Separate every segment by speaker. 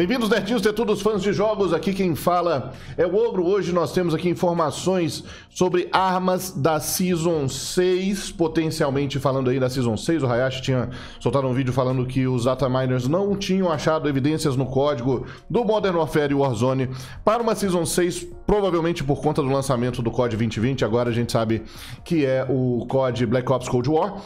Speaker 1: Bem-vindos, nerdinhos, tetudos, fãs de jogos. Aqui quem fala é o Ogro. Hoje nós temos aqui informações sobre armas da Season 6, potencialmente falando aí da Season 6. O Hayashi tinha soltado um vídeo falando que os data miners não tinham achado evidências no código do Modern Warfare e Warzone para uma Season 6, provavelmente por conta do lançamento do COD 2020. Agora a gente sabe que é o COD Black Ops Cold War.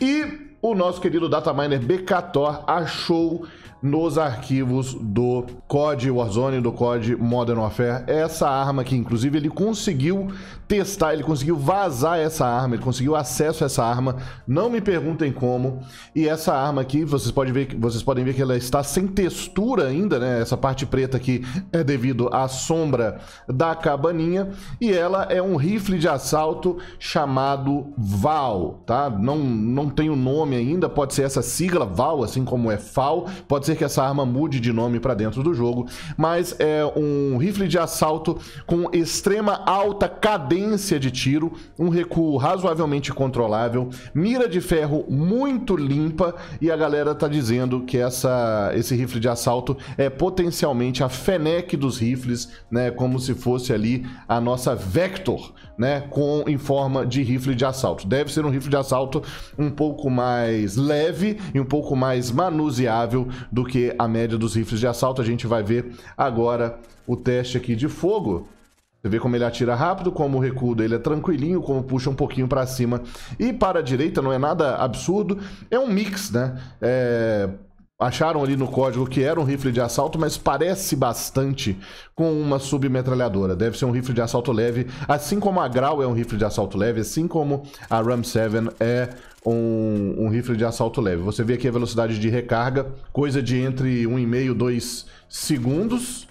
Speaker 1: E o nosso querido dataminer BKTOR achou nos arquivos do COD Warzone, do COD Modern Warfare, essa arma que inclusive ele conseguiu testar, ele conseguiu vazar essa arma, ele conseguiu acesso a essa arma, não me perguntem como. E essa arma aqui, vocês podem ver, vocês podem ver que ela está sem textura ainda, né? Essa parte preta aqui é devido à sombra da cabaninha e ela é um rifle de assalto chamado VAL, tá? Não não tem o nome ainda, pode ser essa sigla VAL, assim como é FAL, pode ser que essa arma mude de nome para dentro do jogo, mas é um rifle de assalto com extrema alta cadência de tiro, um recuo razoavelmente controlável, mira de ferro muito limpa e a galera tá dizendo que essa, esse rifle de assalto é potencialmente a Fenec dos rifles, né, como se fosse ali a nossa Vector, né, com em forma de rifle de assalto. Deve ser um rifle de assalto um pouco mais mais leve e um pouco mais manuseável do que a média dos rifles de assalto. A gente vai ver agora o teste aqui de fogo. Você vê como ele atira rápido, como o recuo dele é tranquilinho, como puxa um pouquinho para cima e para a direita, não é nada absurdo. É um mix, né? É, acharam ali no código que era um rifle de assalto, mas parece bastante com uma submetralhadora. Deve ser um rifle de assalto leve, assim como a Grau é um rifle de assalto leve, assim como a Ram 7 é um, um rifle de assalto leve. Você vê aqui a velocidade de recarga, coisa de entre 1,5 e 2 segundos.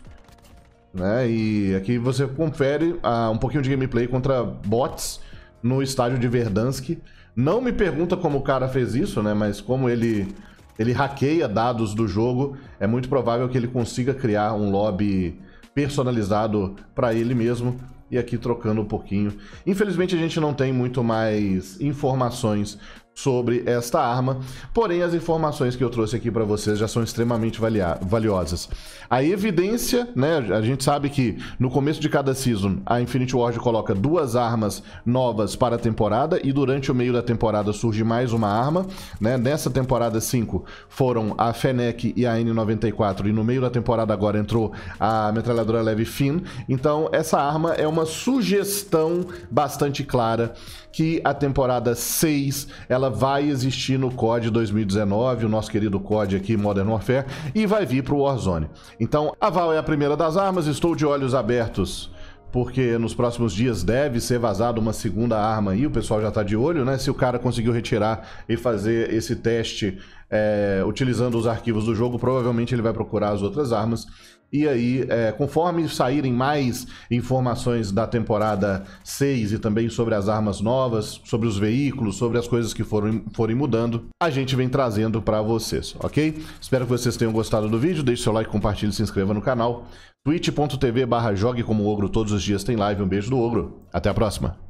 Speaker 1: Né? E aqui você confere ah, um pouquinho de gameplay contra bots no estádio de Verdansk. Não me pergunta como o cara fez isso, né? Mas como ele ele hackeia dados do jogo, é muito provável que ele consiga criar um lobby personalizado para ele mesmo. E aqui trocando um pouquinho. Infelizmente a gente não tem muito mais informações sobre esta arma, porém as informações que eu trouxe aqui para vocês já são extremamente valiosas. A evidência, né, a gente sabe que no começo de cada season a Infinity Ward coloca duas armas novas para a temporada e durante o meio da temporada surge mais uma arma, né? Nessa temporada 5 foram a Fennec e a N94 e no meio da temporada agora entrou a metralhadora leve Finn. Então, essa arma é uma sugestão bastante clara que a temporada 6 ela ela vai existir no COD 2019, o nosso querido COD aqui, Modern Warfare, e vai vir para o Warzone. Então, a Val é a primeira das armas, estou de olhos abertos porque nos próximos dias deve ser vazada uma segunda arma aí, o pessoal já está de olho, né? Se o cara conseguiu retirar e fazer esse teste é, utilizando os arquivos do jogo, provavelmente ele vai procurar as outras armas. E aí, é, conforme saírem mais informações da temporada 6 e também sobre as armas novas, sobre os veículos, sobre as coisas que foram, forem mudando, a gente vem trazendo para vocês, ok? Espero que vocês tenham gostado do vídeo. Deixe seu like, compartilhe se inscreva no canal. twitch.tv jogue como ogro todos os dias tem live. Um beijo do ogro. Até a próxima.